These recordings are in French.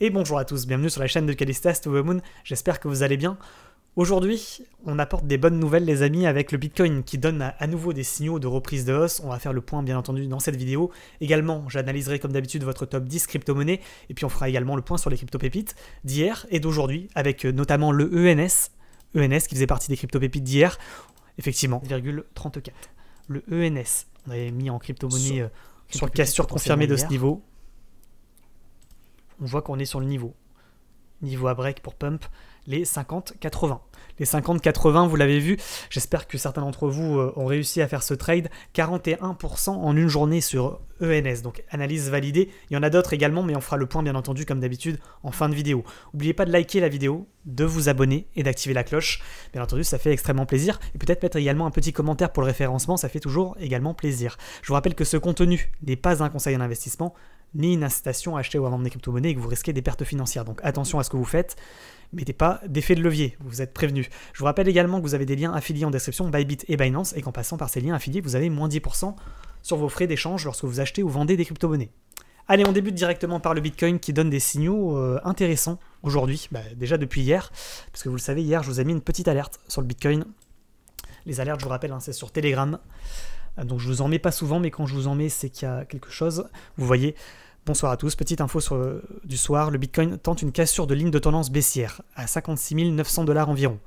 Et bonjour à tous, bienvenue sur la chaîne de Calistas to the Moon, j'espère que vous allez bien. Aujourd'hui, on apporte des bonnes nouvelles les amis avec le Bitcoin qui donne à nouveau des signaux de reprise de hausse, on va faire le point bien entendu dans cette vidéo. Également, j'analyserai comme d'habitude votre top 10 crypto-monnaies et puis on fera également le point sur les crypto-pépites d'hier et d'aujourd'hui avec euh, notamment le ENS, ENS qui faisait partie des crypto-pépites d'hier, effectivement, 0,34. Le ENS, on avait mis en crypto-monnaie... Sur, euh, sur cassure confirmé de ce niveau, on voit qu'on est sur le niveau. Niveau à break pour pump, les 50-80. Les 50-80, vous l'avez vu, j'espère que certains d'entre vous euh, ont réussi à faire ce trade. 41% en une journée sur ENS, donc analyse validée. Il y en a d'autres également, mais on fera le point bien entendu comme d'habitude en fin de vidéo. N'oubliez pas de liker la vidéo, de vous abonner et d'activer la cloche. Bien entendu, ça fait extrêmement plaisir. Et peut-être mettre également un petit commentaire pour le référencement, ça fait toujours également plaisir. Je vous rappelle que ce contenu n'est pas un conseil en investissement, ni une incitation à acheter ou à vendre des crypto-monnaies et que vous risquez des pertes financières. Donc attention à ce que vous faites. Mettez pas d'effet de levier, vous êtes prévenu. Je vous rappelle également que vous avez des liens affiliés en description, Bybit et Binance, et qu'en passant par ces liens affiliés, vous avez moins 10% sur vos frais d'échange lorsque vous achetez ou vendez des crypto-monnaies. Allez, on débute directement par le Bitcoin qui donne des signaux euh, intéressants aujourd'hui, bah, déjà depuis hier, parce que vous le savez, hier, je vous ai mis une petite alerte sur le Bitcoin. Les alertes, je vous rappelle, hein, c'est sur Telegram. Donc je vous en mets pas souvent, mais quand je vous en mets, c'est qu'il y a quelque chose. Vous voyez, bonsoir à tous, petite info euh, du soir, le Bitcoin tente une cassure de ligne de tendance baissière à 56 900 dollars environ.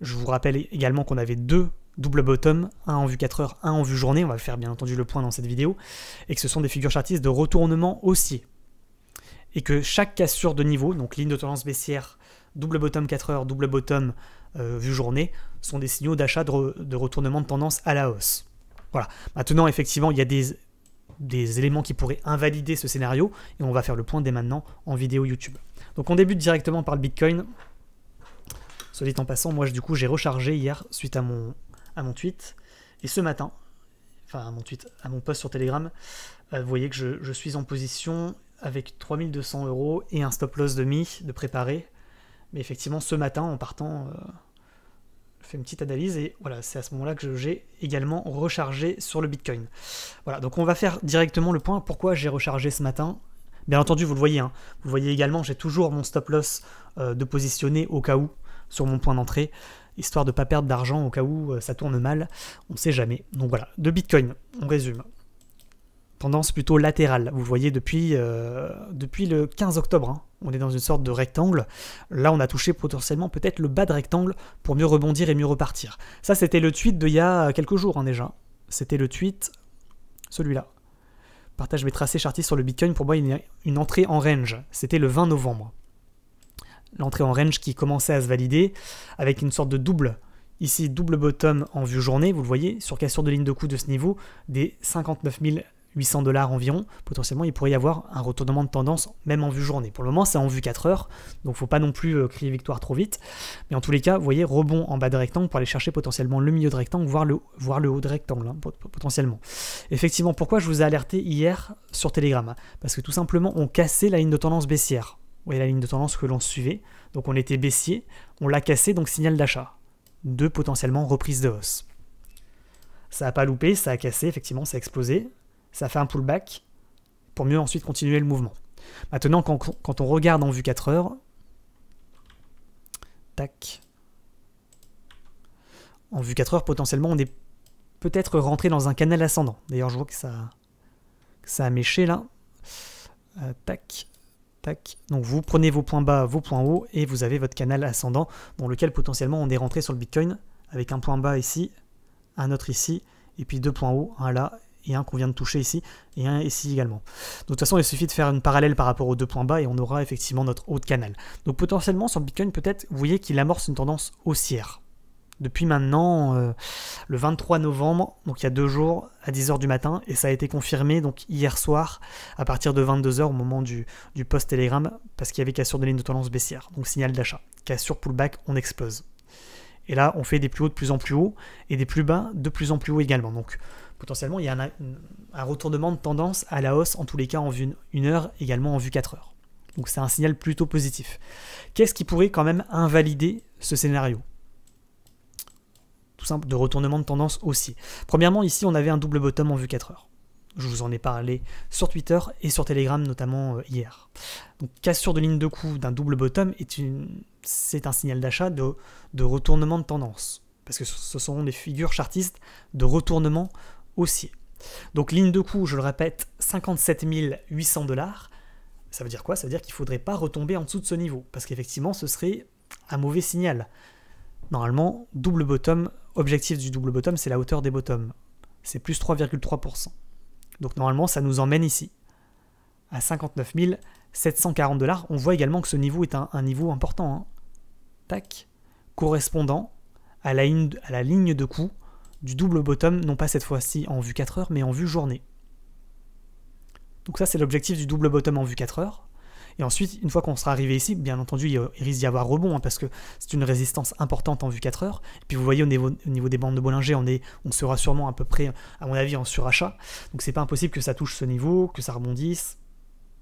Je vous rappelle également qu'on avait deux double bottom, un en vue 4 heures, un en vue journée, on va faire bien entendu le point dans cette vidéo, et que ce sont des figures chartistes de retournement haussier. Et que chaque cassure de niveau, donc ligne de tendance baissière, double bottom 4 heures, double bottom euh, vue journée, sont des signaux d'achat de retournement de tendance à la hausse. Voilà. Maintenant, effectivement, il y a des, des éléments qui pourraient invalider ce scénario et on va faire le point dès maintenant en vidéo YouTube. Donc on débute directement par le Bitcoin. Soit dit en passant, moi du coup j'ai rechargé hier suite à mon, à mon tweet. Et ce matin, enfin à mon tweet, à mon post sur Telegram, euh, vous voyez que je, suis en position avec 3200 euros et un stop loss de mi de préparer. Mais effectivement ce matin en partant, euh, fais une petite analyse et voilà, c'est à ce moment-là que j'ai également rechargé sur le Bitcoin. Voilà, donc on va faire directement le point pourquoi j'ai rechargé ce matin. Bien entendu, vous le voyez, hein. vous voyez également, j'ai toujours mon stop loss euh, de positionner au cas où sur mon point d'entrée, histoire de ne pas perdre d'argent au cas où euh, ça tourne mal, on ne sait jamais. Donc voilà, de Bitcoin, on résume. Tendance plutôt latérale, vous voyez depuis, euh, depuis le 15 octobre, hein on est dans une sorte de rectangle. Là, on a touché potentiellement peut-être le bas de rectangle pour mieux rebondir et mieux repartir. Ça, c'était le tweet d'il y a quelques jours hein, déjà. C'était le tweet, celui-là. Partage mes tracés chartistes sur le Bitcoin. Pour moi, il y a une entrée en range. C'était le 20 novembre. L'entrée en range qui commençait à se valider avec une sorte de double Ici, double bottom en vue journée, vous le voyez, sur cassure de ligne de coup de ce niveau, des 59 000 800 dollars environ, potentiellement il pourrait y avoir un retournement de tendance même en vue journée. Pour le moment c'est en vue 4 heures, donc faut pas non plus euh, crier victoire trop vite. Mais en tous les cas, vous voyez, rebond en bas de rectangle pour aller chercher potentiellement le milieu de rectangle, voire le, le haut de rectangle, hein, potentiellement. Effectivement, pourquoi je vous ai alerté hier sur Telegram Parce que tout simplement on cassait la ligne de tendance baissière. Vous voyez la ligne de tendance que l'on suivait, donc on était baissier, on l'a cassé, donc signal d'achat. De potentiellement reprise de hausse. Ça n'a pas loupé, ça a cassé, effectivement, ça a explosé ça fait un pullback pour mieux ensuite continuer le mouvement. Maintenant, quand, on regarde en vue 4 heures, tac, en vue 4 heures, potentiellement, on est peut-être rentré dans un canal ascendant. D'ailleurs, je vois que ça, ça a méché là. Euh, tac, tac. Donc vous prenez vos points bas, vos points hauts, et vous avez votre canal ascendant dans lequel potentiellement on est rentré sur le Bitcoin avec un point bas ici, un autre ici, et puis deux points hauts, un là et un qu'on vient de toucher ici, et un ici également. de toute façon, il suffit de faire une parallèle par rapport aux deux points bas et on aura effectivement notre haut de canal. Donc potentiellement, sur Bitcoin, peut-être, vous voyez qu'il amorce une tendance haussière. Depuis maintenant, euh, le 23 novembre, donc il y a deux jours, à 10h du matin, et ça a été confirmé donc hier soir, à partir de 22h, au moment du, post Telegram, parce qu'il y avait cassure de ligne de tendance baissière, donc signal d'achat. Cassure, pullback, on explose. Et là, on fait des plus hauts de plus en plus hauts et des plus bas de plus en plus hauts également. Donc, potentiellement, il y a un, retournement de tendance à la hausse, en tous les cas en vue 1 heure, également en vue 4 heures. Donc c'est un signal plutôt positif. Qu'est-ce qui pourrait quand même invalider ce scénario Tout simple, de retournement de tendance aussi. Premièrement, ici, on avait un double bottom en vue 4 heures. Je vous en ai parlé sur Twitter et sur Telegram notamment euh, hier. Donc cassure de ligne de coup d'un double bottom est une, c'est un signal d'achat de, de retournement de tendance parce que ce sont des figures chartistes de retournement haussier. Donc ligne de coût, je le répète, 57 800 dollars. Ça veut dire quoi Ça veut dire qu'il ne faudrait pas retomber en dessous de ce niveau, parce qu'effectivement, ce serait un mauvais signal. Normalement, double bottom, objectif du double bottom, c'est la hauteur des bottoms. C'est plus 3,3%. Donc normalement, ça nous emmène ici, à 59 740 dollars. On voit également que ce niveau est un, niveau important. Hein. Tac, correspondant à la, ligne à la ligne de coût du double bottom, non pas cette fois-ci en vue 4 heures, mais en vue journée. Donc ça, c'est l'objectif du double bottom en vue 4 heures. Et ensuite, une fois qu'on sera arrivé ici, bien entendu, il risque d'y avoir rebond, hein, parce que c'est une résistance importante en vue 4 heures. Et puis vous voyez, au niveau, au niveau des bandes de Bollinger, on, est, on sera sûrement à peu près, à mon avis, en surachat. Donc c'est pas impossible que ça touche ce niveau, que ça rebondisse,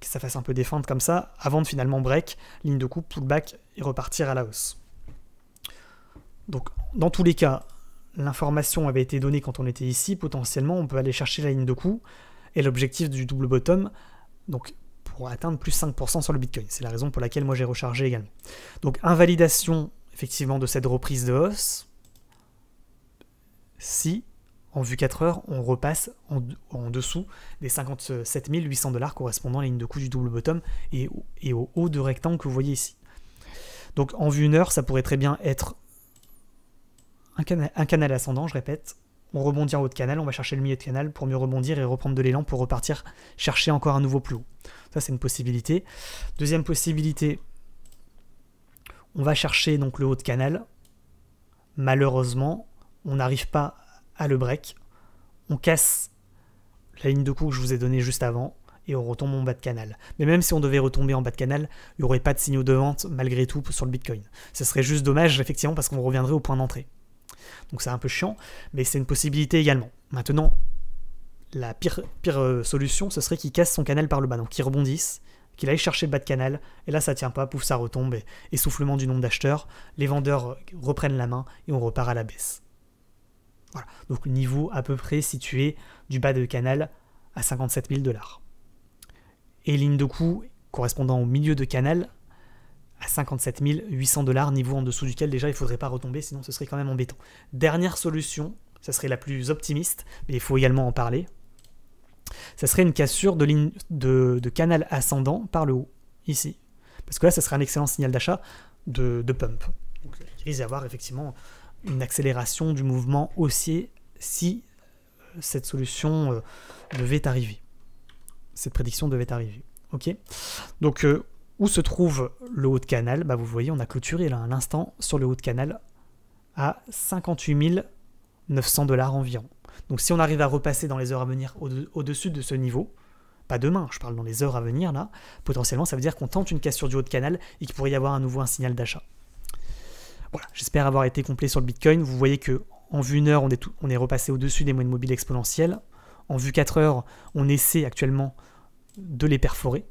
que ça fasse un peu défendre comme ça, avant de finalement break, ligne de coupe, pullback, et repartir à la hausse. Donc dans tous les cas, l'information avait été donnée quand on était ici, potentiellement on peut aller chercher la ligne de coût et l'objectif du double bottom, donc pour atteindre plus 5% sur le Bitcoin. C'est la raison pour laquelle moi j'ai rechargé également. Donc invalidation effectivement de cette reprise de hausse si en vue 4 heures on repasse en, dessous des 57 800 dollars correspondant à la ligne de coût du double bottom et, et au haut de rectangle que vous voyez ici. Donc en vue 1 heure ça pourrait très bien être un, canal ascendant, je répète, on rebondit en haut de canal, on va chercher le milieu de canal pour mieux rebondir et reprendre de l'élan pour repartir chercher encore un nouveau plus haut. Ça, c'est une possibilité. Deuxième possibilité, on va chercher donc le haut de canal. Malheureusement, on n'arrive pas à le break. On casse la ligne de coup que je vous ai donnée juste avant et on retombe en bas de canal. Mais même si on devait retomber en bas de canal, il n'y aurait pas de signaux de vente malgré tout sur le Bitcoin. Ce serait juste dommage, effectivement, parce qu'on reviendrait au point d'entrée. Donc c'est un peu chiant, mais c'est une possibilité également. Maintenant, la pire, euh, solution, ce serait qu'il casse son canal par le bas, donc qu'il rebondisse, qu'il aille chercher le bas de canal, et là ça tient pas, pouf, ça retombe, essoufflement du nombre d'acheteurs, les vendeurs reprennent la main et on repart à la baisse. Voilà, donc niveau à peu près situé du bas de canal à 57 000 dollars. Et ligne de coût correspondant au milieu de canal, 57 800 dollars, niveau en dessous duquel déjà il ne faudrait pas retomber, sinon ce serait quand même embêtant. Dernière solution, ça serait la plus optimiste, mais il faut également en parler. Ça serait une cassure de, ligne, de, canal ascendant par le haut, ici. Parce que là, ça serait un excellent signal d'achat de, pump. il risque d'y avoir effectivement une accélération du mouvement haussier si euh, cette solution euh, devait arriver. Cette prédiction devait arriver. Ok Donc, euh, où se trouve le haut de canal bah, Vous voyez, on a clôturé là à l'instant sur le haut de canal à 58 900 dollars environ. Donc si on arrive à repasser dans les heures à venir au-dessus de, ce niveau, pas demain, je parle dans les heures à venir là, potentiellement ça veut dire qu'on tente une cassure du haut de canal et qu'il pourrait y avoir à nouveau un signal d'achat. Voilà, j'espère avoir été complet sur le Bitcoin. Vous voyez que en vue 1 heure, on est, on est repassé au-dessus des moyennes mobiles exponentielles. En vue 4 heures, on essaie actuellement de les perforer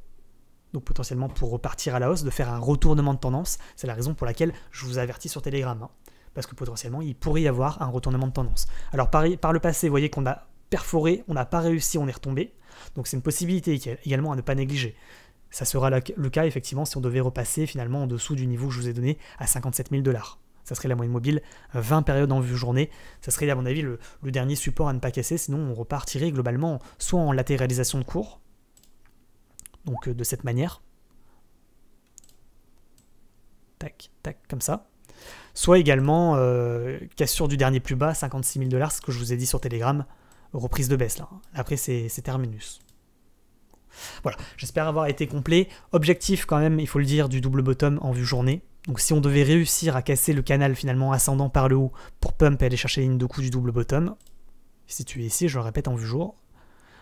donc potentiellement pour repartir à la hausse, de faire un retournement de tendance. C'est la raison pour laquelle je vous avertis sur Telegram, hein. parce que potentiellement il pourrait y avoir un retournement de tendance. Alors par, le passé, vous voyez qu'on a perforé, on n'a pas réussi, on est retombé, donc c'est une possibilité également à ne pas négliger. Ça sera le cas effectivement si on devait repasser finalement en dessous du niveau que je vous ai donné à 57 000 dollars. Ça serait la moyenne mobile, 20 périodes en vue journée. Ça serait à mon avis le dernier support à ne pas casser, sinon on repartirait globalement soit en latéralisation de cours, donc euh, de cette manière. Tac, tac, comme ça. Soit également euh, cassure du dernier plus bas, 56 000 dollars, ce que je vous ai dit sur Telegram, reprise de baisse là. Après c'est terminus. Voilà, j'espère avoir été complet. Objectif quand même, il faut le dire, du double bottom en vue journée. Donc si on devait réussir à casser le canal finalement ascendant par le haut pour pump et aller chercher une de coup du double bottom, es ici, je le répète en vue jour,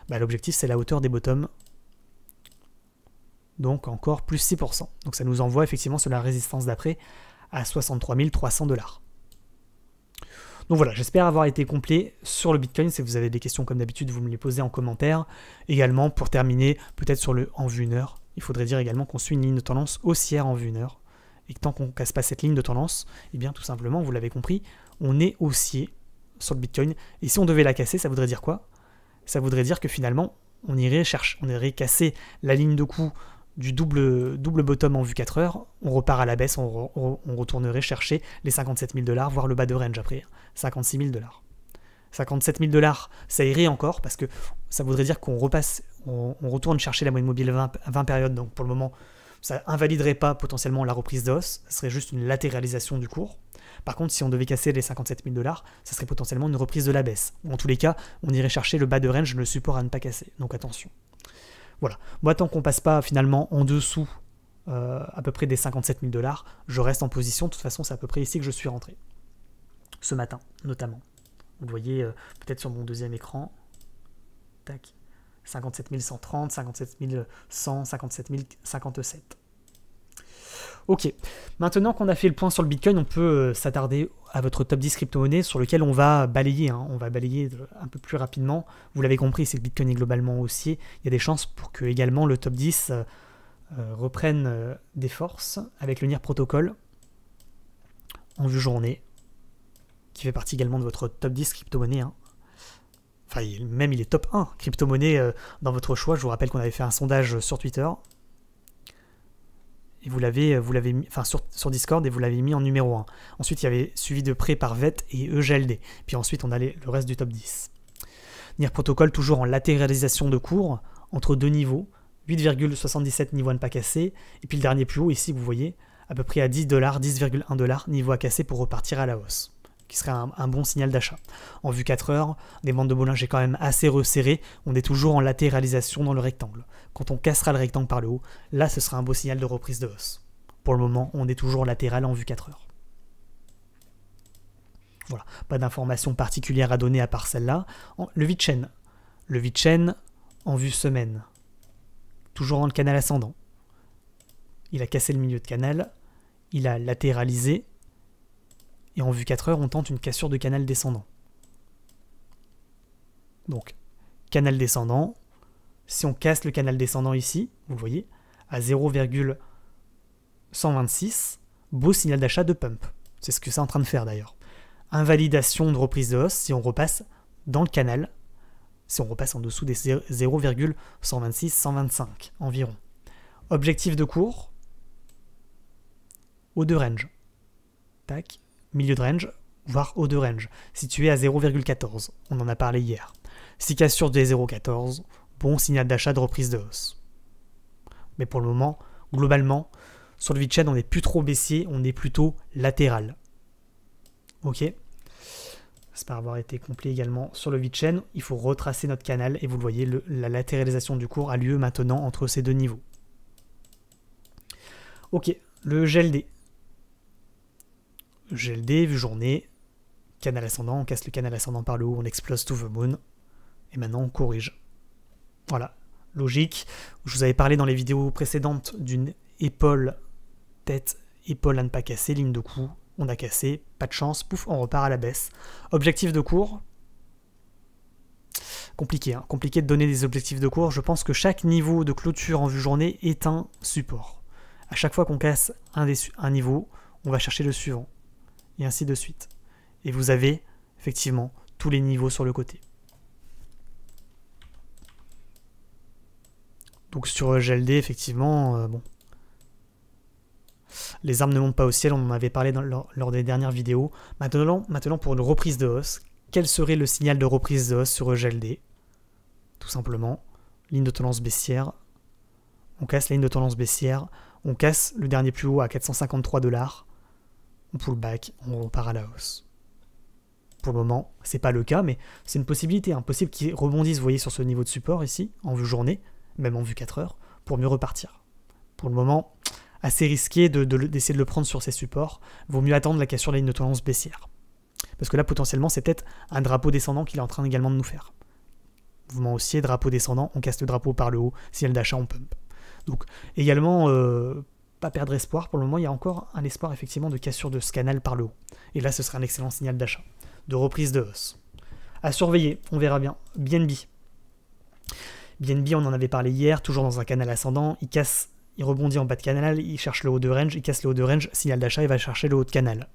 bah, l'objectif c'est la hauteur des bottoms donc encore plus 6%. Donc ça nous envoie effectivement sur la résistance d'après à 63 300 dollars. Donc voilà, j'espère avoir été complet sur le Bitcoin. Si vous avez des questions comme d'habitude, vous me les posez en commentaire. Également, pour terminer, peut-être sur le en vue une heure, il faudrait dire également qu'on suit une ligne de tendance haussière en vue une heure. Et tant qu'on ne casse pas cette ligne de tendance, eh bien tout simplement, vous l'avez compris, on est haussier sur le Bitcoin. Et si on devait la casser, ça voudrait dire quoi Ça voudrait dire que finalement, on irait chercher, on irait casser la ligne de coût du double, double bottom en vue 4 heures, on repart à la baisse, on, retournerait chercher les 57 000 dollars, voire le bas de range après, 56 000 dollars. 57 000 dollars, ça irait encore parce que ça voudrait dire qu'on repasse, on, retourne chercher la moyenne mobile 20, 20 périodes, donc pour le moment, ça invaliderait pas potentiellement la reprise d'os, ce serait juste une latéralisation du cours. Par contre, si on devait casser les 57 000 dollars, ça serait potentiellement une reprise de la baisse. en tous les cas, on irait chercher le bas de range, le support à ne pas casser. Donc attention. Voilà. Moi, tant qu'on passe pas finalement en dessous euh, à peu près des 57 000 dollars, je reste en position. De toute façon, c'est à peu près ici que je suis rentré. Ce matin, notamment. Vous voyez euh, peut-être sur mon deuxième écran. Tac. 57 130, 57 100, 57 57. Ok, maintenant qu'on a fait le point sur le Bitcoin, on peut euh, s'attarder à votre top 10 crypto monnaie sur lequel on va balayer, hein. on va balayer un peu plus rapidement. Vous l'avez compris, c'est que Bitcoin est globalement haussier. Il y a des chances pour que également le top 10 euh, euh, reprenne euh, des forces avec le NIR protocole en vue journée, qui fait partie également de votre top 10 crypto-monnaie. Hein. Enfin, même il est top 1 crypto-monnaie dans votre choix. Je vous rappelle qu'on avait fait un sondage sur Twitter et vous l'avez, euh, vous l'avez mis, sur, Discord et vous l'avez mis en numéro 1. Ensuite, il y avait suivi de près par VET et EGLD. Puis ensuite, on allait le reste du top 10. NIR Protocole toujours en latéralisation de cours entre deux niveaux, 8,77 niveau à ne pas casser, et puis le dernier plus haut ici, vous voyez, à peu près à 10 dollars, 10,1 dollars niveau à casser pour repartir à la hausse qui serait un, bon signal d'achat. En vue 4 heures, les bandes de Bollinger est quand même assez resserrées, on est toujours en latéralisation dans le rectangle. Quand on cassera le rectangle par le haut, là ce sera un beau signal de reprise de hausse. Pour le moment, on est toujours latéral en vue 4 heures. Voilà, pas d'informations particulières à donner à part celle-là. Le chaîne. Le chaîne en vue semaine. Toujours dans le canal ascendant. Il a cassé le milieu de canal, il a latéralisé, et en vue 4 heures, on tente une cassure de canal descendant. Donc, canal descendant. Si on casse le canal descendant ici, vous voyez, à 0,126, beau signal d'achat de pump. C'est ce que c'est en train de faire d'ailleurs. Invalidation de reprise de hausse si on repasse dans le canal, si on repasse en dessous des 0,126-125 environ. Objectif de cours, au de range. Tac, milieu de range, voire haut de range, situé à 0,14, on en a parlé hier. Si cassure des 0,14, bon signal d'achat de reprise de hausse. Mais pour le moment, globalement, sur le chain, on n'est plus trop baissier, on est plutôt latéral. Ok J'espère avoir été complet également sur le Vitchen. Il faut retracer notre canal et vous le voyez, la latéralisation du cours a lieu maintenant entre ces deux niveaux. Ok, le gel GLD. GLD, vue journée, canal ascendant, on casse le canal ascendant par le haut, on explose tout the moon, et maintenant on corrige. Voilà, logique. Je vous avais parlé dans les vidéos précédentes d'une épaule tête, épaule à ne pas casser, ligne de cou, on a cassé, pas de chance, pouf, on repart à la baisse. Objectif de cours, compliqué, hein, compliqué de donner des objectifs de cours. Je pense que chaque niveau de clôture en vue journée est un support. À chaque fois qu'on casse un niveau, on va chercher le suivant et ainsi de suite. Et vous avez effectivement tous les niveaux sur le côté. Donc sur GLD, effectivement, euh, bon. Les armes ne montent pas au ciel, on en avait parlé lors, des dernières vidéos. Maintenant, maintenant, pour une reprise de hausse, quel serait le signal de reprise de hausse sur EGLD Tout simplement, ligne de tendance baissière. On casse la ligne de tendance baissière, on casse le dernier plus haut à 453 dollars on pull back, on repart à la hausse. Pour le moment, c'est pas le cas, mais c'est une possibilité. Impossible hein. qui qu'il rebondisse, vous voyez, sur ce niveau de support ici, en vue journée, même en vue 4 heures, pour mieux repartir. Pour le moment, assez risqué d'essayer de, de, le prendre sur ces supports. Vaut mieux attendre la cassure de la ligne de tendance baissière. Parce que là, potentiellement, c'est peut-être un drapeau descendant qu'il est en train également de nous faire. m'en aussi, drapeau descendant, on casse le drapeau par le haut, signal d'achat, on pump. Donc, également, euh, pas perdre espoir. Pour le moment, il y a encore un espoir effectivement de cassure de ce canal par le haut. Et là, ce serait un excellent signal d'achat, de reprise de hausse. À surveiller, on verra bien. BNB. BNB, on en avait parlé hier, toujours dans un canal ascendant. Il casse, il rebondit en bas de canal, il cherche le haut de range, il casse le haut de range, signal d'achat, il va chercher le haut de canal.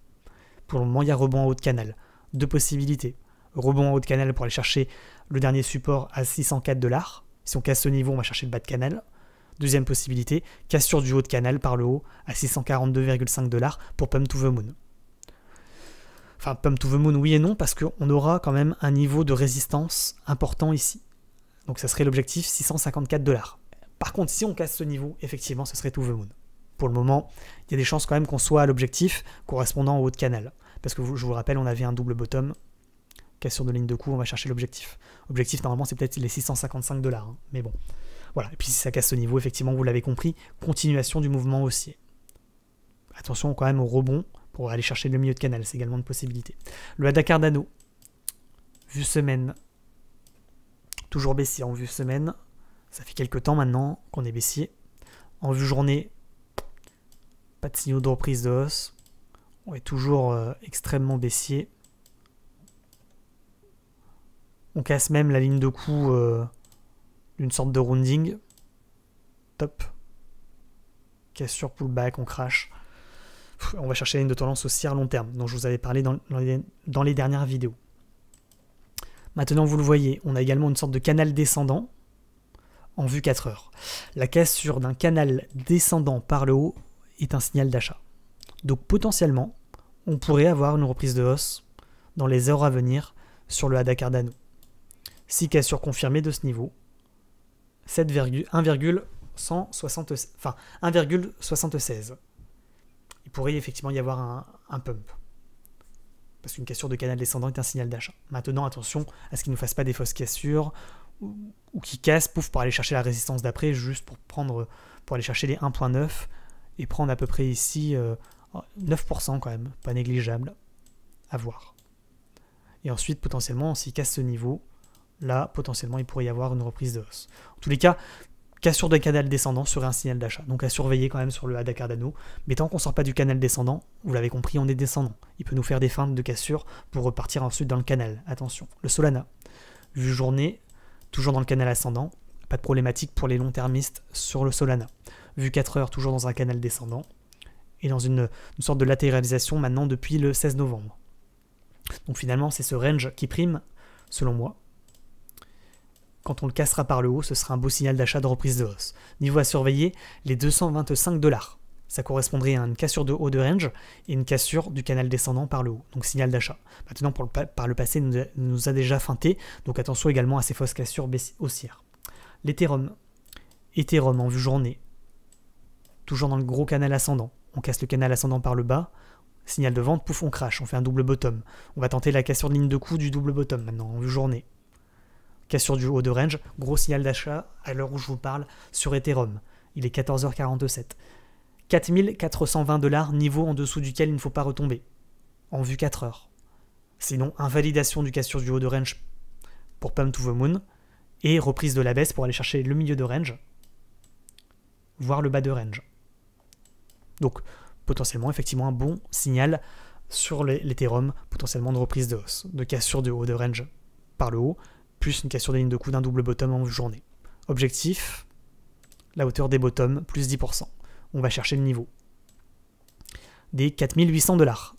Pour le moment, il y a rebond en haut de canal. Deux possibilités. Rebond en haut de canal pour aller chercher le dernier support à 604 dollars. Si on casse ce niveau, on va chercher le bas de canal. Deuxième possibilité, cassure du haut de canal par le haut à 642,5 dollars pour Pump to the Moon. Enfin, Pump to the Moon, oui et non, parce qu'on aura quand même un niveau de résistance important ici. Donc ça serait l'objectif 654 dollars. Par contre, si on casse ce niveau, effectivement, ce serait to the Moon. Pour le moment, il y a des chances quand même qu'on soit à l'objectif correspondant au haut de canal. Parce que je vous rappelle, on avait un double bottom, cassure de ligne de coup, on va chercher l'objectif. Objectif, normalement, c'est peut-être les 655 dollars, hein. mais bon. Voilà, et puis si ça casse ce niveau, effectivement, vous l'avez compris, continuation du mouvement haussier. Attention quand même au rebond pour aller chercher le milieu de canal, c'est également une possibilité. Le ADA Cardano, vue semaine, toujours baissier en vue semaine, ça fait quelques temps maintenant qu'on est baissier. En vue journée, pas de signaux de reprise de hausse, on est toujours euh, extrêmement baissier. On casse même la ligne de coup euh, d'une sorte de rounding. Top. Cassure, pullback, on crash. On va chercher la ligne de tendance aussi à long terme, dont je vous avais parlé dans, les, dernières vidéos. Maintenant, vous le voyez, on a également une sorte de canal descendant en vue 4 heures. La cassure d'un canal descendant par le haut est un signal d'achat. Donc potentiellement, on pourrait avoir une reprise de hausse dans les heures à venir sur le Hada Cardano. Si cassure confirmée de ce niveau, 1,76. Enfin, Il pourrait effectivement y avoir un, pump. Parce qu'une cassure de canal descendant est un signal d'achat. Maintenant, attention à ce qu'il ne nous fasse pas des fausses cassures ou, qu'il casse, pour aller chercher la résistance d'après, juste pour prendre, pour aller chercher les 1.9 et prendre à peu près ici 9% euh, quand même, pas négligeable, à voir. Et ensuite, potentiellement, s'il casse ce niveau, là, potentiellement, il pourrait y avoir une reprise de hausse. En tous les cas, cassure de canal descendant serait un signal d'achat. Donc à surveiller quand même sur le ADA Cardano. Mais tant qu'on ne sort pas du canal descendant, vous l'avez compris, on est descendant. Il peut nous faire des feintes de cassure pour repartir ensuite dans le canal. Attention. Le Solana, Vu journée, toujours dans le canal ascendant. Pas de problématique pour les long-termistes sur le Solana. Vu 4 heures, toujours dans un canal descendant. Et dans une, une sorte de latéralisation maintenant depuis le 16 novembre. Donc finalement, c'est ce range qui prime, selon moi. Quand on le cassera par le haut, ce sera un beau signal d'achat de reprise de hausse. Niveau à surveiller, les 225 dollars. Ça correspondrait à une cassure de haut de range et une cassure du canal descendant par le haut, donc signal d'achat. Maintenant, par le passé, nous, nous a déjà feinté, donc attention également à ces fausses cassures haussières. L'Ethereum. Ethereum en vue journée. Toujours dans le gros canal ascendant. On casse le canal ascendant par le bas, signal de vente, pouf, on crash, on fait un double bottom. On va tenter la cassure de ligne de coup du double bottom maintenant, en vue journée. Cassure du haut de range, gros signal d'achat à l'heure où je vous parle sur Ethereum. Il est 14h47. 4420 dollars, niveau en dessous duquel il ne faut pas retomber. En vue 4 heures. Sinon, invalidation du cassure du haut de range pour Pump to the Moon et reprise de la baisse pour aller chercher le milieu de range, voire le bas de range. Donc, potentiellement, effectivement, un bon signal sur l'Ethereum, potentiellement de reprise de de cassure du haut de range par le haut, plus une cassure des lignes de coût d'un double bottom en journée. Objectif, la hauteur des bottoms, plus 10%. On va chercher le niveau. Des 4800 dollars,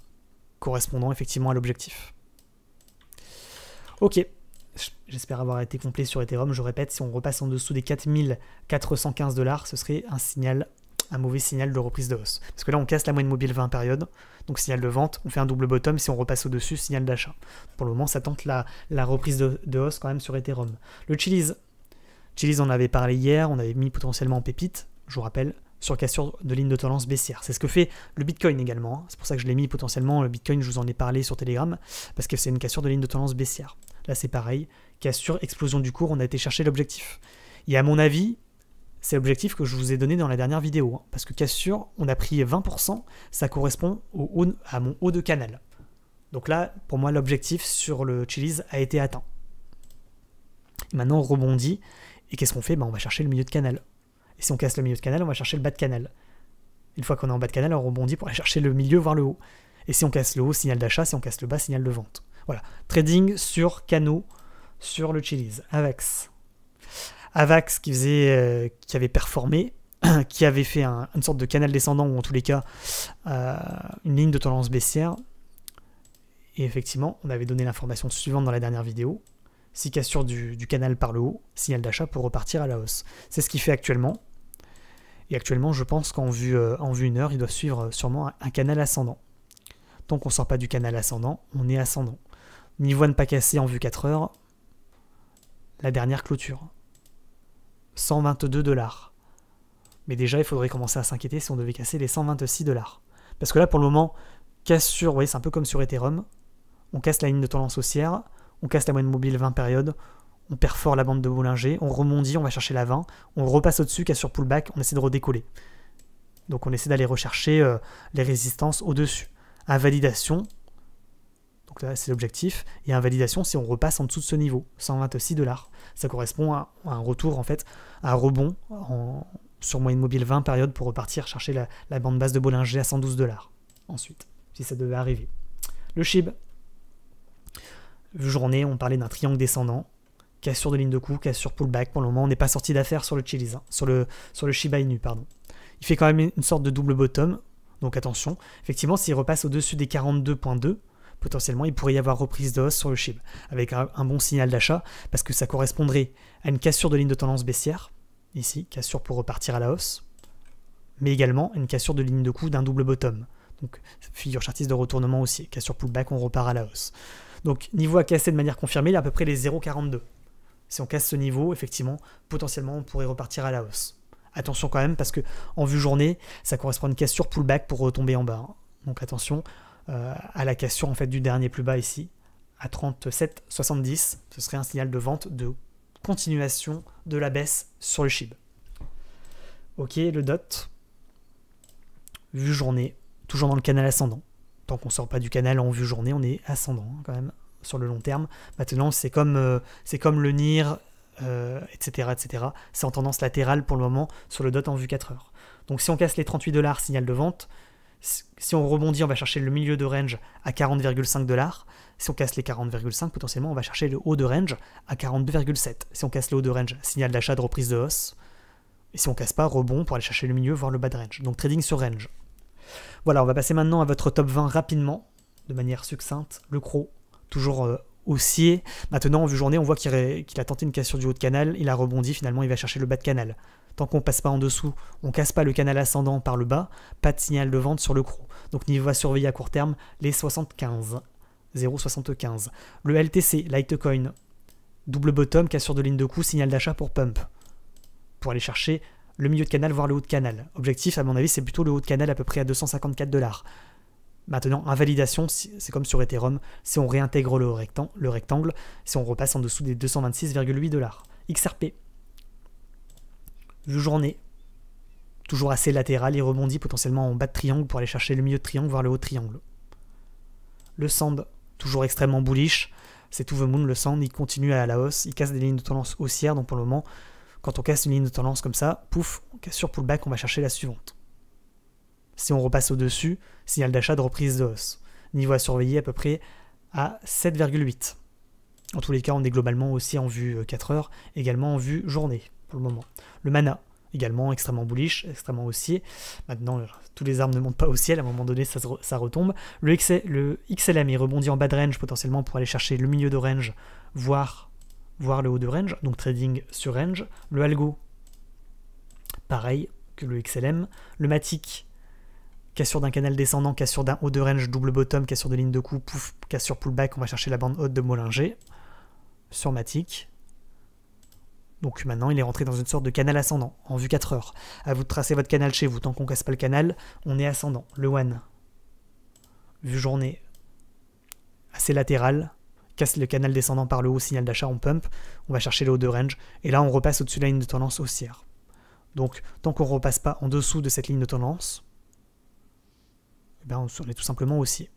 correspondant effectivement à l'objectif. Ok, j'espère avoir été complet sur Ethereum. Je répète, si on repasse en dessous des 4415 dollars, ce serait un signal, un mauvais signal de reprise de hausse. Parce que là, on casse la moyenne mobile 20 périodes. Donc signal de vente, on fait un double bottom, si on repasse au-dessus, signal d'achat. Pour le moment, ça tente la, la reprise de, de, hausse quand même sur Ethereum. Le Chili's, Chili's on avait parlé hier, on avait mis potentiellement en pépite, je vous rappelle, sur cassure de ligne de tendance baissière. C'est ce que fait le Bitcoin également, hein. c'est pour ça que je l'ai mis potentiellement, le Bitcoin, je vous en ai parlé sur Telegram, parce que c'est une cassure de ligne de tendance baissière. Là c'est pareil, cassure, explosion du cours, on a été chercher l'objectif. Et à mon avis, c'est l'objectif que je vous ai donné dans la dernière vidéo, hein, parce que cassure, on a pris 20%, ça correspond au à mon haut de canal. Donc là, pour moi, l'objectif sur le Chili's a été atteint. maintenant, on rebondit, et qu'est-ce qu'on fait bah, On va chercher le milieu de canal. Et si on casse le milieu de canal, on va chercher le bas de canal. Une fois qu'on est en bas de canal, on rebondit pour aller chercher le milieu, voire le haut. Et si on casse le haut, signal d'achat, si on casse le bas, signal de vente. Voilà, trading sur canaux, sur le Chili's, AVEX. Avax qui faisait, euh, qui avait performé, qui avait fait une sorte de canal descendant ou en tous les cas euh, une ligne de tendance baissière. Et effectivement, on avait donné l'information suivante dans la dernière vidéo. Si cassure du, canal par le haut, signal d'achat pour repartir à la hausse. C'est ce qu'il fait actuellement. Et actuellement, je pense qu'en vue, euh, en vue une heure, il doit suivre sûrement un, canal ascendant. Tant qu'on ne sort pas du canal ascendant, on est ascendant. Niveau à ne pas casser en vue 4 heures, la dernière clôture. 122 dollars. Mais déjà, il faudrait commencer à s'inquiéter si on devait casser les 126 dollars. Parce que là, pour le moment, casse sur, vous voyez, c'est un peu comme sur Ethereum. On casse la ligne de tendance haussière, on casse la moyenne mobile 20 périodes, on perfore la bande de Bollinger, on remondit, on va chercher la 20, on repasse au-dessus, casse sur pullback, on essaie de redécoller. Donc on essaie d'aller rechercher euh, les résistances au-dessus. À validation, donc là, c'est l'objectif. Et invalidation, si on repasse en dessous de ce niveau, 126 dollars. Ça correspond à, un retour, en fait, à rebond sur moyenne mobile 20 période pour repartir chercher la, bande basse de Bollinger à 112 dollars. Ensuite, si ça devait arriver. Le SHIB. Journée, on parlait d'un triangle descendant. Cassure de ligne de coup, cassure pullback. Pour le moment, on n'est pas sorti d'affaire sur le Chili's, sur, le, sur le Shiba Inu, pardon. Il fait quand même une sorte de double bottom. Donc attention, effectivement, s'il repasse au-dessus des 42.2, potentiellement, il pourrait y avoir reprise de hausse sur le SHIB, avec un, bon signal d'achat, parce que ça correspondrait à une cassure de ligne de tendance baissière, ici, cassure pour repartir à la hausse, mais également une cassure de ligne de coût d'un double bottom. Donc figure chartiste de retournement aussi, cassure pullback, on repart à la hausse. Donc niveau à casser de manière confirmée, il a à peu près les 0,42. Si on casse ce niveau, effectivement, potentiellement on pourrait repartir à la hausse. Attention quand même parce que en vue journée, ça correspond à une cassure pullback pour retomber en bas. Hein. Donc attention, euh, à la cassure en fait du dernier plus bas ici à 37,70. Ce serait un signal de vente de continuation de la baisse sur le SHIB. Ok, le DOT. Vue journée, toujours dans le canal ascendant. Tant qu'on ne sort pas du canal en vue journée, on est ascendant hein, quand même sur le long terme. Maintenant, c'est comme, euh, c'est comme le NIR, etc. Euh, etc. C'est en tendance latérale pour le moment sur le DOT en vue 4 heures. Donc si on casse les 38 dollars, signal de vente, si on rebondit, on va chercher le milieu de range à 40,5 dollars. Si on casse les 40,5, potentiellement, on va chercher le haut de range à 42,7. Si on casse le haut de range, signal d'achat de reprise de hausse. Et si on casse pas, rebond pour aller chercher le milieu, voire le bas de range. Donc trading sur range. Voilà, on va passer maintenant à votre top 20 rapidement, de manière succincte. Le croc, toujours euh, haussier. Maintenant, en vue journée, on voit qu'il a tenté une cassure du haut de canal, il a rebondi, finalement, il va chercher le bas de canal. Tant qu'on passe pas en dessous, on casse pas le canal ascendant par le bas, pas de signal de vente sur le croc. Donc niveau à surveiller à court terme, les 75. 0,75. Le LTC, Litecoin, double bottom, cassure de ligne de coup, signal d'achat pour pump. Pour aller chercher le milieu de canal, voire le haut de canal. Objectif, à mon avis, c'est plutôt le haut de canal à peu près à 254 dollars. Maintenant, invalidation, c'est comme sur Ethereum, si on réintègre le, rectangle, si on repasse en dessous des 226,8 dollars. XRP, journée, toujours assez latéral, il rebondit potentiellement en bas de triangle pour aller chercher le milieu de triangle, voire le haut triangle. Le sand, toujours extrêmement bullish, c'est tout le monde, le sand, il continue à la hausse, il casse des lignes de tendance haussière, donc pour le moment, quand on casse une ligne de tendance comme ça, pouf, on casse sur pullback, on va chercher la suivante. Si on repasse au-dessus, signal d'achat de reprise de hausse. Niveau à surveiller à peu près à 7,8. En tous les cas, on est globalement aussi en vue 4 euh, heures, également en vue journée pour le moment. Le mana, également extrêmement bullish, extrêmement haussier. Maintenant, euh, tous les armes ne montent pas au ciel, à un moment donné, ça, retombe. Le, le, XLM est rebondit en bas de range potentiellement pour aller chercher le milieu de range, voire, voire le haut de range, donc trading sur range. Le Algo, pareil que le XLM. Le Matic, cassure d'un canal descendant, cassure d'un haut de range, double bottom, cassure de ligne de coup, pouf, cassure pullback, on va chercher la bande haute de Molinger. Sur Matic, donc maintenant, il est rentré dans une sorte de canal ascendant, en vue 4 heures. À vous de tracer votre canal chez vous. Tant qu'on casse pas le canal, on est ascendant. Le one. Vue journée. Assez latéral. Casse le canal descendant par le haut, signal d'achat, on pump. On va chercher le haut de range. Et là, on repasse au-dessus de la ligne de tendance haussière. Donc, tant qu'on repasse pas en dessous de cette ligne de tendance, eh ben, on est tout simplement haussier.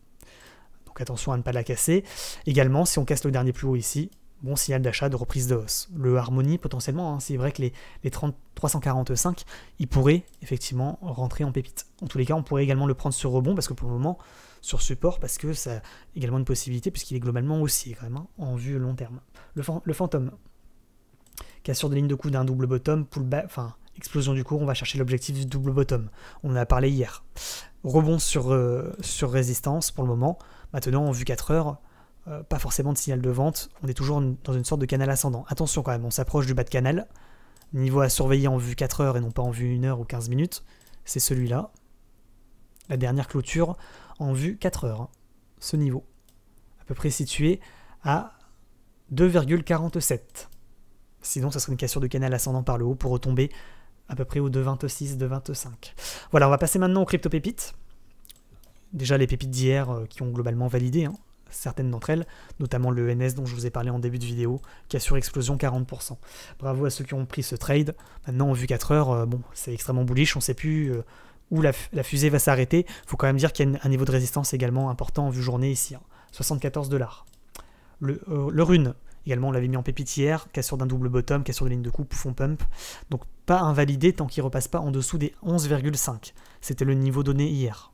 Donc attention à ne pas la casser. Également, si on casse le dernier plus haut ici, bon signal d'achat de reprise de hausse. Le Harmony, potentiellement, hein, c'est vrai que les, 345, il pourrait effectivement rentrer en pépite. En tous les cas, on pourrait également le prendre sur rebond, parce que pour le moment, sur support, parce que ça également une possibilité, puisqu'il est globalement aussi quand même, hein, en vue long terme. Le, fantôme, cassure des lignes de coup d'un double bottom, explosion du cours, on va chercher l'objectif du double bottom. On en a parlé hier. Rebond sur, euh, sur résistance pour le moment. Maintenant, en vue 4 heures, euh, pas forcément de signal de vente, on est toujours dans une sorte de canal ascendant. Attention quand même, on s'approche du bas de canal. Niveau à surveiller en vue 4 heures et non pas en vue 1 heure ou 15 minutes, c'est celui-là. La dernière clôture en vue 4 heures, hein. ce niveau. À peu près situé à 2,47. Sinon, ça serait une cassure de canal ascendant par le haut pour retomber à peu près au 2,26, 2,25. Voilà, on va passer maintenant aux crypto-pépites. Déjà les pépites d'hier euh, qui ont globalement validé, hein certaines d'entre elles, notamment le NS dont je vous ai parlé en début de vidéo, qui a explosion 40%. Bravo à ceux qui ont pris ce trade. Maintenant, en vue 4 heures, euh, bon, c'est extrêmement bullish, on ne sait plus euh, où la, fusée va s'arrêter. faut quand même dire qu'il y a un niveau de résistance également important en vue journée ici, 74 hein. dollars. Euh, le, rune, Également, on l'avait mis en pépite hier, cassure d'un double bottom, cassure de ligne de coupe, fond pump. Donc pas invalidé tant qu'il repasse pas en dessous des 11,5. C'était le niveau donné hier.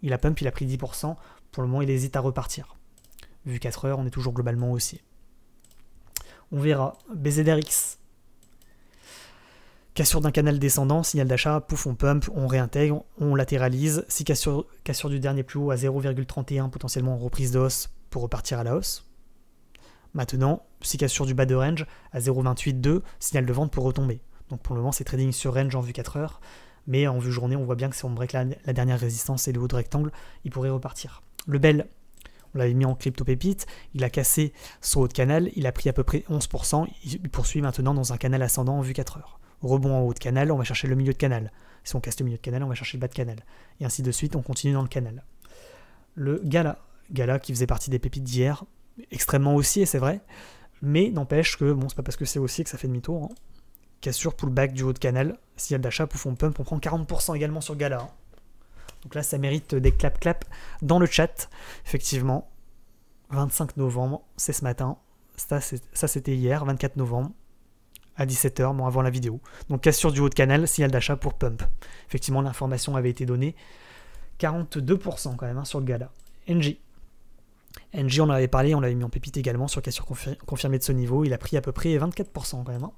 Il a pump, il a pris 10%. Pour le moment, il hésite à repartir. Vu 4 heures, on est toujours globalement aussi. On verra. BZRX. Cassure d'un canal descendant, signal d'achat, pouf, on pump, on réintègre, on latéralise. Si cassure, cassure du dernier plus haut à 0,31, potentiellement reprise de hausse pour repartir à la hausse. Maintenant, si cassure du bas de range à 0,28,2, signal de vente pour retomber. Donc pour le moment, c'est trading sur range en vue 4 heures. Mais en vue journée, on voit bien que si on break la, la dernière résistance et le haut de rectangle, il pourrait repartir. Le Bell, on l'avait mis en crypto-pépite, il a cassé son haut de canal, il a pris à peu près 11%, il poursuit maintenant dans un canal ascendant en vue 4 heures. Rebond en haut de canal, on va chercher le milieu de canal. Si on casse le milieu de canal, on va chercher le bas de canal. Et ainsi de suite, on continue dans le canal. Le Gala, Gala qui faisait partie des pépites d'hier, extrêmement haussier, c'est vrai, mais n'empêche que, bon, c'est pas parce que c'est haussier que ça fait demi-tour. Hein. Cassure, pullback du haut de canal, S'il y a d'achat, pouf, on pump, on prend 40% également sur Gala. Hein. Donc là, ça mérite des clap-clap dans le chat. Effectivement, 25 novembre, c'est ce matin. Ça, c'était hier, 24 novembre, à 17h, bon, avant la vidéo. Donc cassure du haut de canal, signal d'achat pour Pump. Effectivement, l'information avait été donnée. 42% quand même hein, sur le gala. NJ, NJ, on en avait parlé, on l'avait mis en pépite également sur cassure confirmée de ce niveau. Il a pris à peu près 24% quand même. Hein.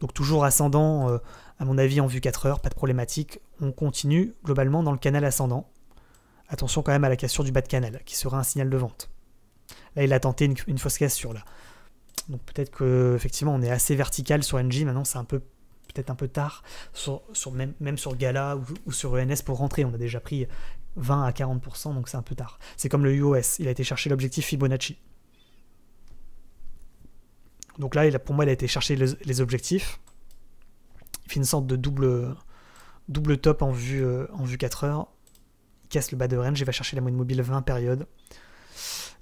Donc toujours ascendant, euh, à mon avis, en vue 4 heures, pas de problématique. On continue globalement dans le canal ascendant. Attention quand même à la cassure du bas de canal, qui sera un signal de vente. Là, il a tenté une, fausse cassure, là. Donc peut-être qu'effectivement, on est assez vertical sur NG. maintenant c'est un peu peut-être un peu tard, sur, même, même, sur Gala ou, ou, sur ENS pour rentrer, on a déjà pris 20 à 40%, donc c'est un peu tard. C'est comme le UOS, il a été chercher l'objectif Fibonacci. Donc là, il a, pour moi, il a été chercher les, objectifs. Il fait une sorte de double, double top en vue, euh, en vue 4 heures. Il casse le bas de range, il va chercher la moyenne mobile 20 périodes.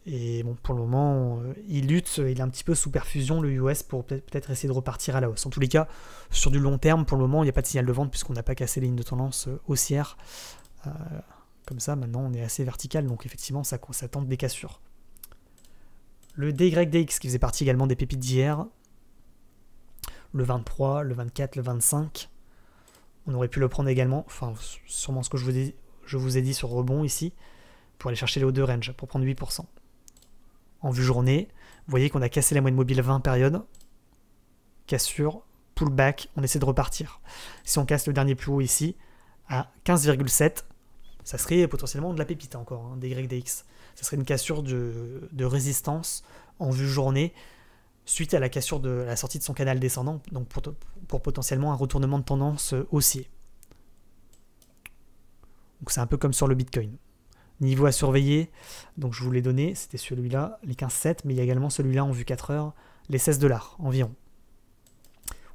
Et bon, pour le moment, euh, il lutte, il est un petit peu sous perfusion le US pour peut-être essayer de repartir à la hausse. En tous les cas, sur du long terme, pour le moment, il n'y a pas de signal de vente puisqu'on n'a pas cassé les lignes de tendance euh, haussière. comme ça, maintenant, on est assez vertical, donc effectivement, ça, ça tente des cassures le DYDX qui faisait partie également des pépites d'hier, le 23, le 24, le 25. On aurait pu le prendre également, enfin sûrement ce que je vous, ai, dit sur rebond ici, pour aller chercher les hauts de range, pour prendre 8%. En vue journée, vous voyez qu'on a cassé la moyenne mobile 20 périodes, cassure, pullback, on essaie de repartir. Si on casse le dernier plus haut ici, à 15,7, ça serait potentiellement de la pépite encore, hein, ce serait une cassure de, résistance en vue journée suite à la cassure de la sortie de son canal descendant, donc pour, potentiellement un retournement de tendance haussier. Donc c'est un peu comme sur le Bitcoin. Niveau à surveiller, donc je vous l'ai donné, c'était celui-là, les 15,7, mais il y a également celui-là en vue 4 heures, les 16 dollars environ.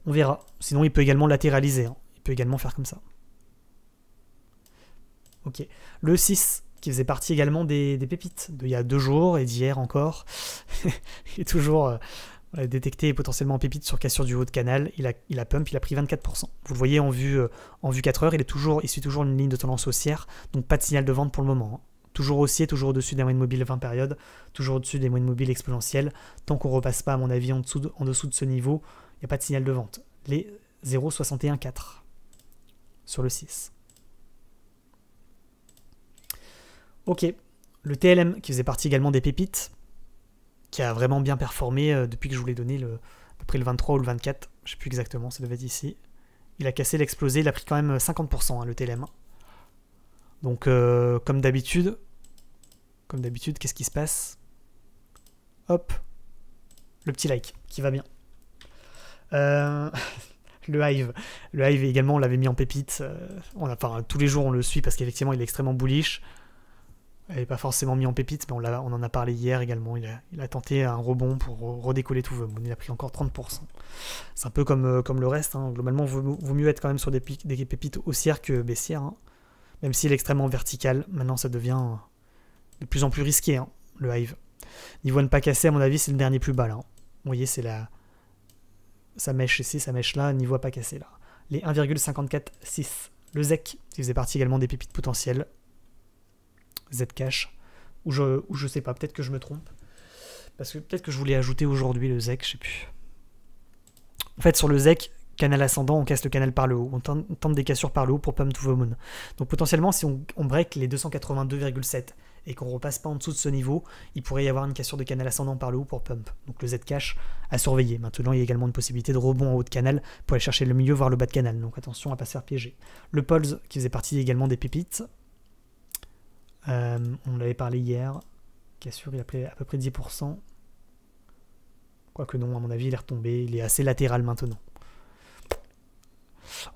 On verra. Sinon, il peut également latéraliser. Hein. Il peut également faire comme ça. Ok. Le 6, qui faisait partie également des, pépites d'il y a deux jours et d'hier encore. il est toujours euh, détecté potentiellement en pépite sur cassure du haut de canal. Il a, il a pump, il a pris 24%. Vous le voyez en vue, euh, en vue 4 heures, il, est toujours, il suit toujours une ligne de tendance haussière, donc pas de signal de vente pour le moment. Hein. Toujours haussier, toujours au-dessus des moyennes mobile 20 périodes, toujours au-dessus des moyennes mobiles exponentielles. Tant qu'on ne repasse pas, à mon avis, en dessous en dessous de ce niveau, il n'y a pas de signal de vente. Les 0,614 sur le 6. Ok, le TLM qui faisait partie également des pépites, qui a vraiment bien performé euh, depuis que je vous l'ai donné, le, à près le 23 ou le 24, je sais plus exactement, ça devait être ici. Il a cassé, l'explosé, il a pris quand même 50% euh, hein, le TLM. Donc euh, comme d'habitude, comme d'habitude, qu'est-ce qui se passe Hop, le petit like qui va bien. le Hive. Le Hive également, on l'avait mis en pépite. On a, enfin, tous les jours, on le suit parce qu'effectivement, il est extrêmement bullish. Elle n'est pas forcément mise en pépite, mais on, en a parlé hier également. Il a, tenté un rebond pour redécoller tout monde. Il a pris encore 30%. C'est un peu comme, euh, le reste. Hein. Globalement, vaut, vaut, mieux être quand même sur des, pépites haussières que baissières. Hein. Même s'il est extrêmement vertical, maintenant ça devient de plus en plus risqué, hein, le Hive. Niveau à ne pas casser, à mon avis, c'est le dernier plus bas là. Vous voyez, c'est la. sa mèche ici, sa mèche là, niveau à pas casser là. Les 1,546. Le ZEC, qui faisait partie également des pépites potentielles, Zcash, ou je, je sais pas, peut-être que je me trompe. Parce que peut-être que je voulais ajouter aujourd'hui le ZEC, je sais plus. En fait, sur le ZEC, canal ascendant, on casse le canal par le haut. On tente des cassures par le haut pour Pump to the Moon. Donc potentiellement, si on, break les 282,7 et qu'on repasse pas en dessous de ce niveau, il pourrait y avoir une cassure de canal ascendant par le haut pour Pump. Donc le Z-cache à surveiller. Maintenant, il y a également une possibilité de rebond en haut de canal pour aller chercher le milieu, voire le bas de canal. Donc attention à pas se faire piéger. Le Pulse, qui faisait partie également des pépites, euh, on l'avait parlé hier. Cassure, il a pris à peu près 10%. Quoique non, à mon avis, il est retombé. Il est assez latéral maintenant.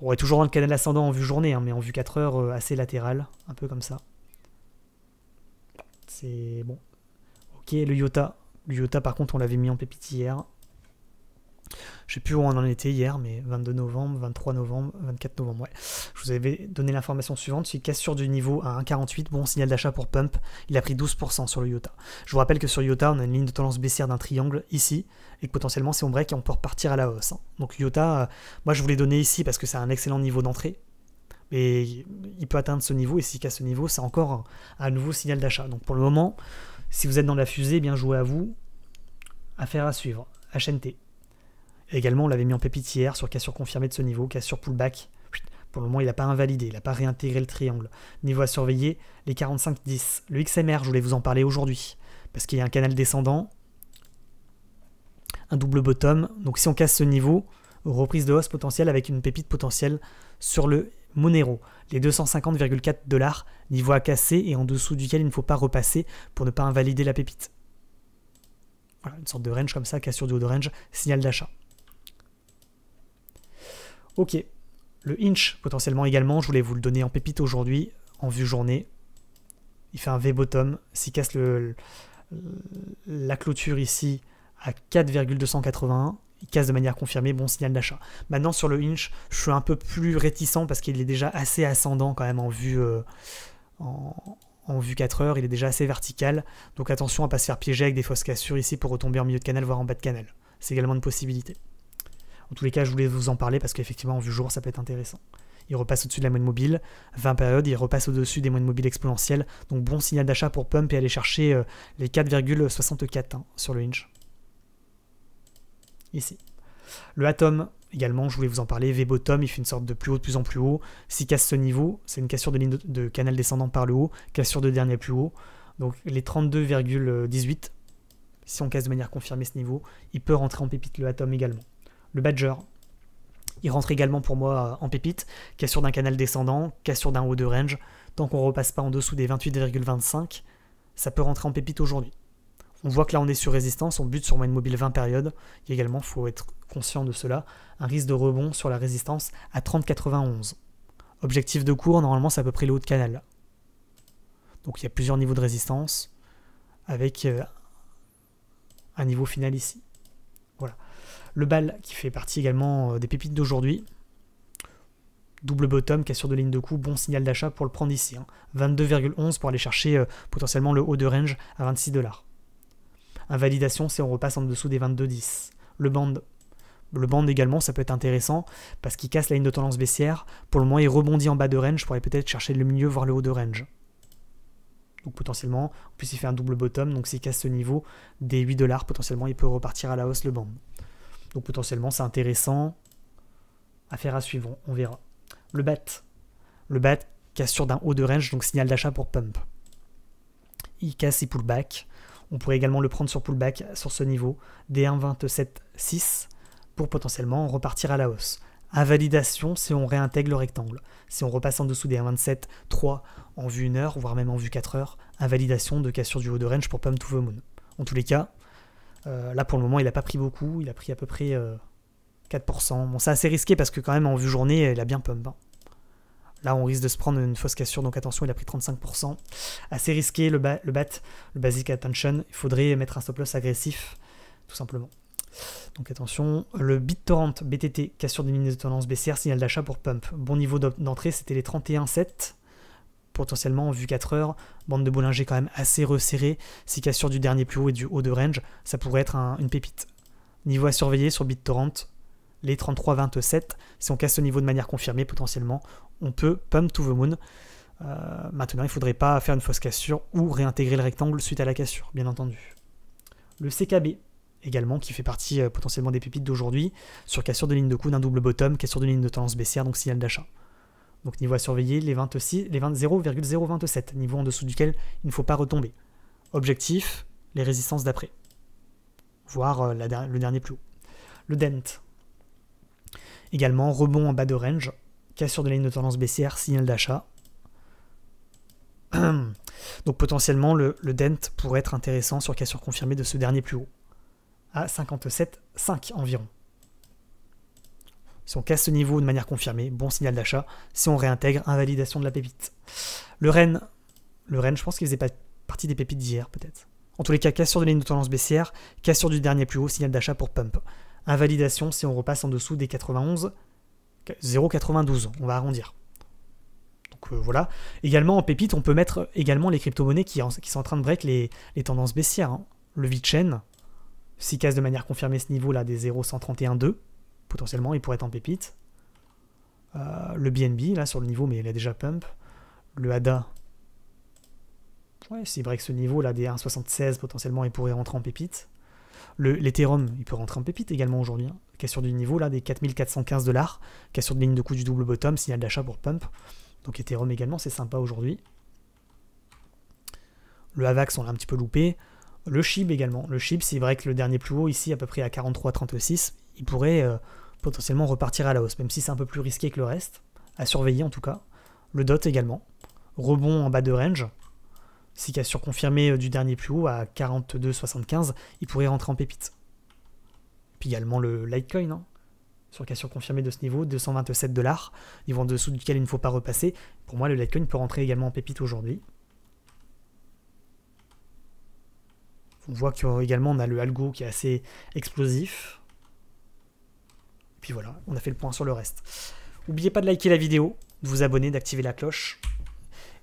On est toujours dans le canal ascendant en vue journée, hein, mais en vue 4 heures, euh, assez latéral. Un peu comme ça. C'est bon. Ok, le Yota. Le Iota, par contre, on l'avait mis en pépite hier je sais plus où on en était hier, mais 22 novembre, 23 novembre, 24 novembre, ouais. Je vous avais donné l'information suivante, casse sur du niveau à 1,48, bon signal d'achat pour Pump, il a pris 12% sur le Yota. Je vous rappelle que sur Yota, on a une ligne de tendance baissière d'un triangle ici, et potentiellement si on break, on peut repartir à la hausse. Hein. Donc IOTA, euh, moi je vous l'ai donné ici parce que c'est un excellent niveau d'entrée, mais il peut atteindre ce niveau, et s'il casse ce niveau, c'est encore un, un, nouveau signal d'achat. Donc pour le moment, si vous êtes dans la fusée, eh bien joué à vous, affaire à suivre, HNT. Également, on l'avait mis en pépite hier sur cassure confirmée de ce niveau, cassure pullback. Pour le moment, il n'a pas invalidé, il n'a pas réintégré le triangle. Niveau à surveiller, les 45-10. Le XMR, je voulais vous en parler aujourd'hui, parce qu'il y a un canal descendant, un double bottom. Donc si on casse ce niveau, reprise de hausse potentielle avec une pépite potentielle sur le Monero, les 250,4 dollars, niveau à casser et en dessous duquel il ne faut pas repasser pour ne pas invalider la pépite. Voilà, une sorte de range comme ça, cassure du haut de range, signal d'achat. Ok, le Inch potentiellement également, je voulais vous le donner en pépite aujourd'hui, en vue journée. Il fait un V-bottom, s'il casse la clôture ici à 4,281, il casse de manière confirmée, bon signal d'achat. Maintenant sur le Inch, je suis un peu plus réticent parce qu'il est déjà assez ascendant quand même en vue... Euh, en, en vue 4 heures, il est déjà assez vertical, donc attention à ne pas se faire piéger avec des fausses cassures ici pour retomber en milieu de canal, voire en bas de canal. C'est également une possibilité. En tous les cas, je voulais vous en parler parce qu'effectivement, en vue jour, ça peut être intéressant. Il repasse au-dessus de la moyenne mobile, 20 périodes, il repasse au-dessus des moyennes mobiles exponentielles. Donc bon signal d'achat pour Pump et aller chercher euh, les 4,64 hein, sur le hinge. Ici. Le Atom, également, je voulais vous en parler, V-bottom, il fait une sorte de plus haut de plus en plus haut. S'il casse ce niveau, c'est une cassure de ligne de, canal descendant par le haut, cassure de dernier plus haut. Donc les 32,18, si on casse de manière confirmée ce niveau, il peut rentrer en pépite le Atom également le Badger. Il rentre également pour moi euh, en pépite, cassure d'un canal descendant, cassure d'un haut de range. Tant qu'on ne repasse pas en dessous des 28,25, ça peut rentrer en pépite aujourd'hui. On voit que là on est sur résistance, on bute sur moyenne mobile 20 périodes. Et également, il faut être conscient de cela, un risque de rebond sur la résistance à 30,91. Objectif de cours, normalement c'est à peu près le haut de canal. Donc il y a plusieurs niveaux de résistance avec euh, un niveau final ici. Le bal qui fait partie également euh, des pépites d'aujourd'hui. Double bottom, cassure de ligne de coup, bon signal d'achat pour le prendre ici. 22,11 hein. pour aller chercher euh, potentiellement le haut de range à 26 dollars. Invalidation, c'est on repasse en dessous des 22,10. Le band. Le band également, ça peut être intéressant parce qu'il casse la ligne de tendance baissière. Pour le moins il rebondit en bas de range pour aller peut-être chercher le milieu, voire le haut de range. Donc potentiellement, en plus il fait un double bottom, donc s'il casse ce niveau des 8 dollars, potentiellement il peut repartir à la hausse le band. Donc potentiellement, c'est intéressant. Affaire à suivre, on verra. Le bat. Le bat cassure d'un haut de range, donc signal d'achat pour pump. Il casse et pullback. On pourrait également le prendre sur pullback sur ce niveau, des 1,27,6 pour potentiellement repartir à la hausse. validation, si on réintègre le rectangle. Si on repasse en dessous des 1,27,3 en vue 1 heure, voire même en vue 4 heures, invalidation de cassure du haut de range pour pump to the moon. En tous les cas, euh, là, pour le moment, il n'a pas pris beaucoup. Il a pris à peu près 4%. Euh, bon, c'est assez risqué parce que quand même, en vue journée, il a bien pump. Hein. Là, on risque de se prendre une fausse cassure, donc attention, il a pris 35%. Assez risqué le, le bat, le basic attention. Il faudrait mettre un stop loss agressif, tout simplement. Donc attention, le BitTorrent BTT, cassure des lignes de tendance BCR, signal d'achat pour pump. Bon niveau d'entrée, c'était les 31,7 potentiellement, vu 4 heures, bande de Bollinger quand même assez resserrée, si cassure du dernier plus haut et du haut de range, ça pourrait être une pépite. Niveau à surveiller sur BitTorrent, les 33-27, si on casse ce niveau de manière confirmée, potentiellement, on peut pump to the moon. Euh, maintenant, il ne faudrait pas faire une fausse cassure ou réintégrer le rectangle suite à la cassure, bien entendu. Le CKB, également, qui fait partie euh, potentiellement des pépites d'aujourd'hui, sur cassure de ligne de coude, un double bottom, cassure de ligne de tendance baissière, donc signal d'achat. Donc niveau à surveiller, les, 26, les 0,027, niveau en dessous duquel il ne faut pas retomber. Objectif, les résistances d'après, voire euh, le dernier plus haut. Le dent. Également, rebond en bas de range, cassure de la ligne de tendance baissière, signal d'achat. Donc potentiellement, le, le, dent pourrait être intéressant sur cassure confirmée de ce dernier plus haut, à 57,5 environ. Si on casse ce niveau de manière confirmée, bon signal d'achat. Si on réintègre, invalidation de la pépite. Le Rennes, le Rennes je pense qu'il faisait pas partie des pépites d'hier, peut-être. En tous les cas, cassure de ligne de tendance baissière, cassure du dernier plus haut, signal d'achat pour pump. Invalidation si on repasse en dessous des 91, 0,92, on va arrondir. Donc euh, voilà. Également en pépite, on peut mettre également les crypto-monnaies qui, sont en train de break les, tendances baissières. Hein. Le VeChain, s'il casse de manière confirmée ce niveau-là des 0,131,2, potentiellement, il pourrait être en pépite. Euh, le BNB, là, sur le niveau, mais il a déjà pump. Le ADA, ouais, vrai que ce niveau, là, des 1,76, potentiellement, il pourrait rentrer en pépite. L'Ethereum, il peut rentrer en pépite également aujourd'hui. Hein. du niveau, là, des 4415 dollars. sur de ligne de coût du double bottom, signal d'achat pour pump. Donc Ethereum également, c'est sympa aujourd'hui. Le Avax, on l'a un petit peu loupé. Le SHIB également. Le SHIB, c'est vrai que le dernier plus haut, ici, à peu près à 43,36, il pourrait euh, potentiellement repartir à la hausse, même si c'est un peu plus risqué que le reste, à surveiller en tout cas. Le DOT également, rebond en bas de range, si qu'à surconfirmer euh, du dernier plus haut à 42,75, il pourrait rentrer en pépite. Puis également le Litecoin, hein, sur sur qu'à surconfirmé de ce niveau, 227 dollars, niveau en dessous duquel il ne faut pas repasser. Pour moi, le Litecoin peut rentrer également en pépite aujourd'hui. On voit également on a le algo qui est assez explosif, puis voilà, on a fait le point sur le reste. N'oubliez pas de liker la vidéo, de vous abonner, d'activer la cloche.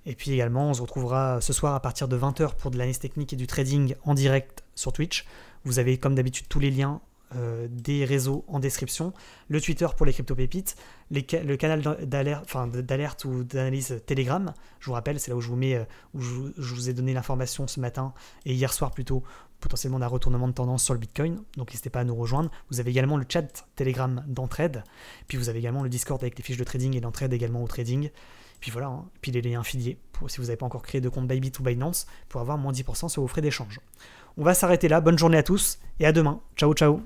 Et puis également, on se retrouvera ce soir à partir de 20h pour de l'analyse technique et du trading en direct sur Twitch. Vous avez comme d'habitude tous les liens euh, des réseaux en description, le Twitter pour les crypto-pépites, le canal d'alerte ou d'analyse Telegram. Je vous rappelle, c'est là où je vous mets, euh, où je, vous ai donné l'information ce matin et hier soir plutôt potentiellement d'un retournement de tendance sur le Bitcoin, donc n'hésitez pas à nous rejoindre. Vous avez également le chat Telegram d'entraide, puis vous avez également le Discord avec les fiches de trading et d'entraide également au trading. Puis voilà, hein, puis les liens filiés, pour, si vous n'avez pas encore créé de compte baby ou Binance, pour avoir moins 10% sur vos frais d'échange. On va s'arrêter là, bonne journée à tous et à demain. Ciao ciao